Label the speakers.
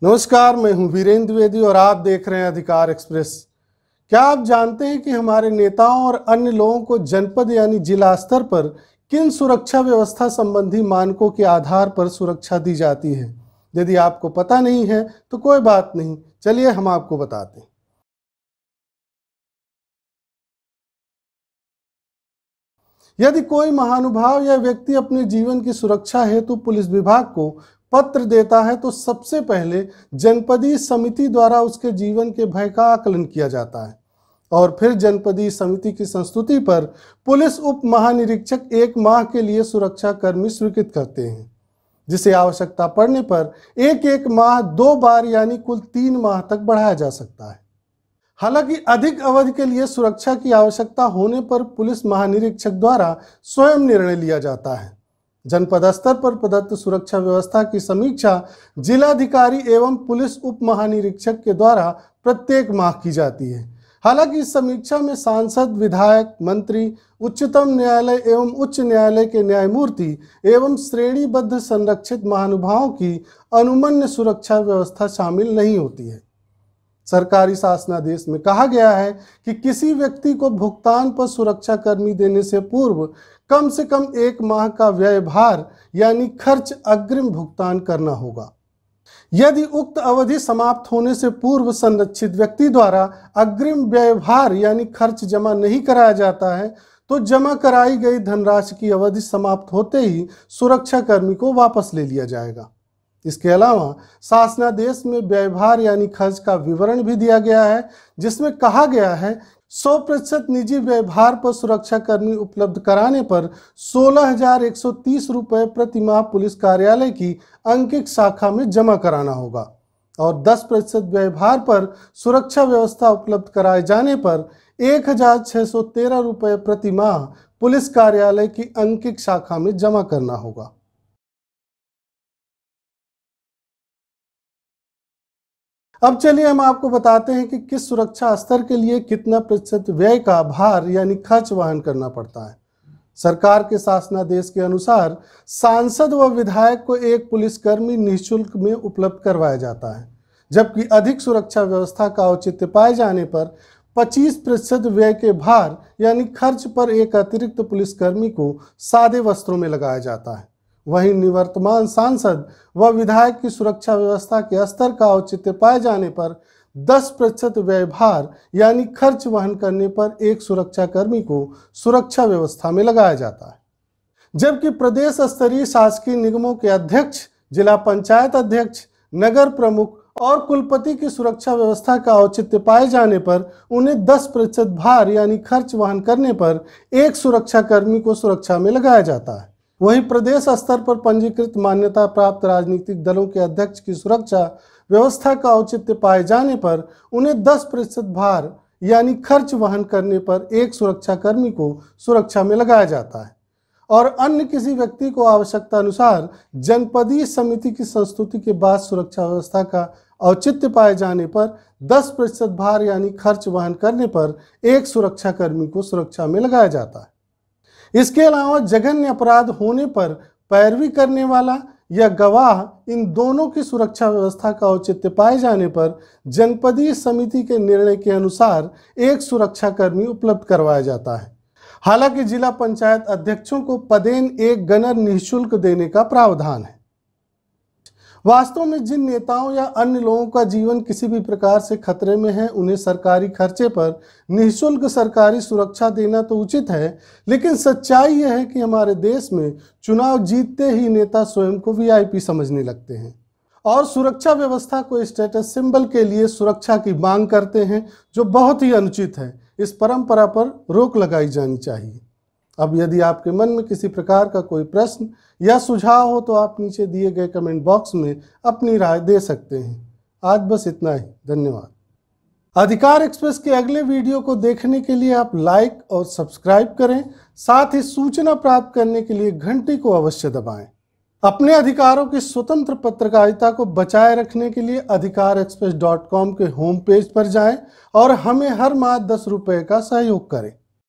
Speaker 1: नमस्कार मैं हूं वीरेंद्र द्विवेदी और आप देख रहे हैं अधिकार एक्सप्रेस क्या आप जानते हैं कि हमारे नेताओं और अन्य लोगों को जनपद यानी जिला स्तर पर किन सुरक्षा व्यवस्था संबंधी मानकों के आधार पर सुरक्षा दी जाती है यदि आपको पता नहीं है तो कोई बात नहीं चलिए हम आपको बताते हैं यदि कोई महानुभाव या व्यक्ति अपने जीवन की सुरक्षा हेतु पुलिस विभाग को पत्र देता है तो सबसे पहले जनपदीय समिति द्वारा उसके जीवन के भय का आकलन किया जाता है और फिर जनपदीय समिति की संस्तुति पर पुलिस उप महानिरीक्षक एक माह के लिए सुरक्षा कर्मी स्वीकृत करते हैं जिसे आवश्यकता पड़ने पर एक एक माह दो बार यानी कुल तीन माह तक बढ़ाया जा सकता है हालांकि अधिक अवधि के लिए सुरक्षा की आवश्यकता होने पर पुलिस महानिरीक्षक द्वारा स्वयं निर्णय लिया जाता है जनपद स्तर पर प्रदत्त सुरक्षा व्यवस्था की समीक्षा जिलाधिकारी एवं पुलिस उप महानिरीक्षक के द्वारा प्रत्येक माह की जाती है हालांकि इस समीक्षा में सांसद विधायक मंत्री उच्चतम न्यायालय एवं उच्च न्यायालय के न्यायमूर्ति एवं श्रेणीबद्ध संरक्षित महानुभावों की अनुमन्य सुरक्षा व्यवस्था शामिल नहीं होती है सरकारी शासनादेश में कहा गया है कि किसी व्यक्ति को भुगतान पर सुरक्षा कर्मी देने से पूर्व कम से कम एक माह का भार यानी खर्च अग्रिम भुगतान करना होगा यदि उक्त अवधि समाप्त होने से पूर्व संरक्षित व्यक्ति द्वारा अग्रिम व्यवहार यानी खर्च जमा नहीं कराया जाता है तो जमा कराई गई धनराशि की अवधि समाप्त होते ही सुरक्षाकर्मी को वापस ले लिया जाएगा इसके अलावा शासनादेश में व्यवहार यानी खर्च का विवरण भी दिया गया है जिसमें कहा गया है सौ प्रतिशत निजी व्यवहार पर सुरक्षाकर्मी उपलब्ध कराने पर सोलह हजार एक सौ तीस रुपये पुलिस कार्यालय की अंकित शाखा में जमा कराना होगा और दस प्रतिशत व्यवहार पर सुरक्षा व्यवस्था उपलब्ध कराए जाने पर एक हजार प्रति सौ तेरह रुपये पुलिस कार्यालय की अंकित शाखा में जमा करना होगा अब चलिए हम आपको बताते हैं कि किस सुरक्षा स्तर के लिए कितना प्रतिशत व्यय का भार यानी खर्च वहन करना पड़ता है सरकार के शासनादेश के अनुसार सांसद व विधायक को एक पुलिसकर्मी निःशुल्क में उपलब्ध करवाया जाता है जबकि अधिक सुरक्षा व्यवस्था का औचित्य पाए जाने पर 25 प्रतिशत व्यय के भार यानी खर्च पर एक अतिरिक्त पुलिसकर्मी को सादे वस्त्रों में लगाया जाता है वहीं निवर्तमान सांसद व विधायक की सुरक्षा व्यवस्था के स्तर का औचित्य पाए जाने पर 10 प्रतिशत व्यवहार यानी खर्च वहन करने पर एक सुरक्षाकर्मी को सुरक्षा व्यवस्था में लगाया जाता है जबकि प्रदेश स्तरीय शासकीय निगमों के अध्यक्ष जिला पंचायत अध्यक्ष नगर प्रमुख और कुलपति की सुरक्षा व्यवस्था का औचित्य पाए जाने पर उन्हें 10 प्रतिशत भार यानी खर्च वहन करने पर एक सुरक्षाकर्मी को सुरक्षा में लगाया जाता है वहीं प्रदेश स्तर पर पंजीकृत मान्यता प्राप्त राजनीतिक दलों के अध्यक्ष की सुरक्षा व्यवस्था का औचित्य पाए जाने पर उन्हें दस प्रतिशत भार यानी खर्च वहन करने पर एक सुरक्षाकर्मी को सुरक्षा में लगाया जाता है और अन्य किसी व्यक्ति को आवश्यकता अनुसार जनपदीय समिति की संस्तुति के बाद सुरक्षा व्यवस्था का औचित्य पाए जाने पर 10 प्रतिशत भार यानी खर्च वहन करने पर एक सुरक्षाकर्मी को सुरक्षा में लगाया जाता है इसके अलावा जघन्य अपराध होने पर पैरवी करने वाला या गवाह इन दोनों की सुरक्षा व्यवस्था का औचित्य पाए जाने पर जनपदीय समिति के निर्णय के अनुसार एक सुरक्षाकर्मी उपलब्ध करवाया जाता है हालांकि जिला पंचायत अध्यक्षों को पदेन एक गनर निःशुल्क देने का प्रावधान है वास्तव में जिन नेताओं या अन्य लोगों का जीवन किसी भी प्रकार से खतरे में है उन्हें सरकारी खर्चे पर निःशुल्क सरकारी सुरक्षा देना तो उचित है लेकिन सच्चाई यह है कि हमारे देश में चुनाव जीतते ही नेता स्वयं को वीआईपी समझने लगते हैं और सुरक्षा व्यवस्था को स्टेटस सिंबल के लिए सुरक्षा की मांग करते हैं जो बहुत ही अनुचित है इस परंपरा पर रोक लगाई जानी चाहिए अब यदि आपके मन में किसी प्रकार का कोई प्रश्न या सुझाव हो तो आप नीचे दिए गए कमेंट बॉक्स में अपनी राय दे सकते हैं आज बस इतना ही धन्यवाद अधिकार एक्सप्रेस के अगले वीडियो को देखने के लिए आप लाइक और सब्सक्राइब करें साथ ही सूचना प्राप्त करने के लिए घंटी को अवश्य दबाएं। अपने अधिकारों की स्वतंत्र पत्रकारिता को बचाए रखने के लिए अधिकार एक्सप्रेस डॉट कॉम के होम पेज पर जाएं और हमें हर माह दस रुपये का सहयोग करें